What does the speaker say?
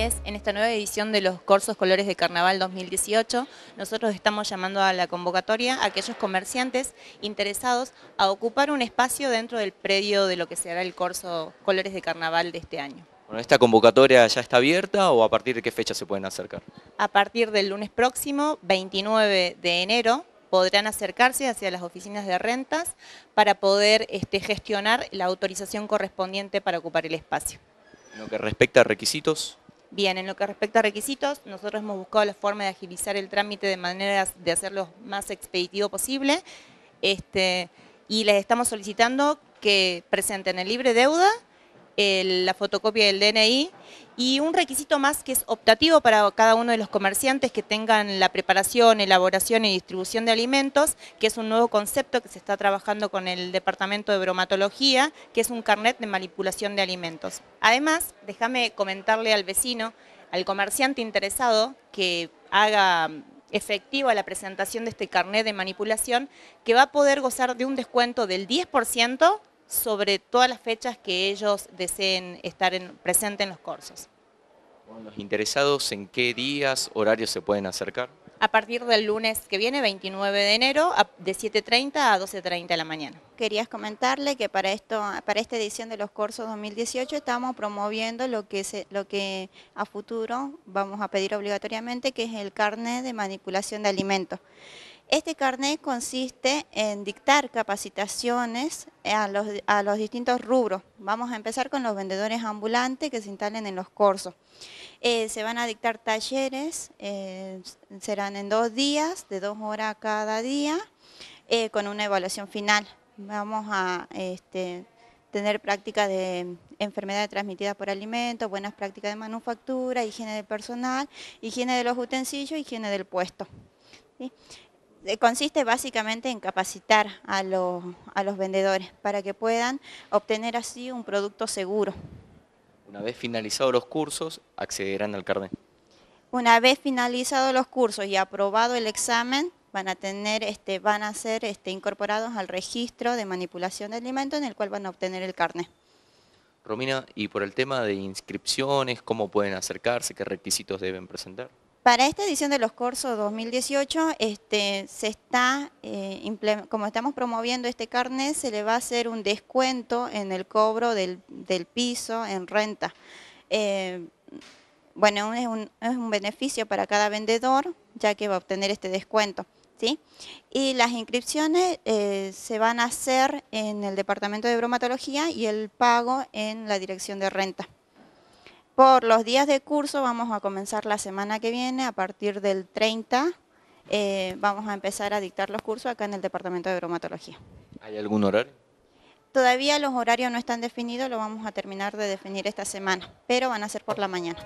en esta nueva edición de los Corsos Colores de Carnaval 2018, nosotros estamos llamando a la convocatoria a aquellos comerciantes interesados a ocupar un espacio dentro del predio de lo que será el Corso Colores de Carnaval de este año. Bueno, ¿Esta convocatoria ya está abierta o a partir de qué fecha se pueden acercar? A partir del lunes próximo, 29 de enero, podrán acercarse hacia las oficinas de rentas para poder este, gestionar la autorización correspondiente para ocupar el espacio. En lo que respecta a requisitos. Bien, en lo que respecta a requisitos, nosotros hemos buscado la forma de agilizar el trámite de manera de hacerlo más expeditivo posible este, y les estamos solicitando que presenten el libre deuda la fotocopia del DNI y un requisito más que es optativo para cada uno de los comerciantes que tengan la preparación, elaboración y distribución de alimentos, que es un nuevo concepto que se está trabajando con el Departamento de Bromatología, que es un carnet de manipulación de alimentos. Además, déjame comentarle al vecino, al comerciante interesado que haga efectiva la presentación de este carnet de manipulación, que va a poder gozar de un descuento del 10% sobre todas las fechas que ellos deseen estar presentes en los cursos. ¿Los interesados en qué días, horarios se pueden acercar? A partir del lunes que viene, 29 de enero, de 7.30 a 12.30 de la mañana. Querías comentarle que para, esto, para esta edición de los cursos 2018 estamos promoviendo lo que, lo que a futuro vamos a pedir obligatoriamente, que es el carnet de manipulación de alimentos. Este carnet consiste en dictar capacitaciones a los, a los, distintos rubros. Vamos a empezar con los vendedores ambulantes que se instalen en los cursos. Eh, se van a dictar talleres, eh, serán en dos días, de dos horas cada día, eh, con una evaluación final. Vamos a este, tener prácticas de enfermedades transmitidas por alimentos, buenas prácticas de manufactura, higiene del personal, higiene de los utensilios, higiene del puesto. Eh, consiste básicamente en capacitar a los, vendedores para que puedan obtener así un producto seguro. Una vez finalizados los cursos, accederán al carnet. Una vez finalizados los cursos y aprobado el examen, van a tener, este, van a ser este, incorporados al registro de manipulación de alimentos en el cual van a obtener el carnet. Romina, y por el tema de inscripciones, ¿cómo pueden acercarse? ¿Qué requisitos deben presentar? Para esta edición de los cursos 2018, este, se está, eh, como estamos promoviendo este carnet, se le va a hacer un descuento en el cobro del, piso en renta. Eh, bueno, es un, beneficio para cada vendedor, ya que va a obtener este descuento. ¿sí? Y las inscripciones eh, se van a hacer en el Departamento de Bromatología y el pago en la Dirección de Renta por los días de curso, vamos a comenzar la semana que viene, a partir del 30, eh, vamos a empezar a dictar los cursos acá en el Departamento de Bromatología. ¿Hay algún horario? Todavía los horarios no están definidos, lo vamos a terminar de definir esta semana, pero van a ser por la mañana.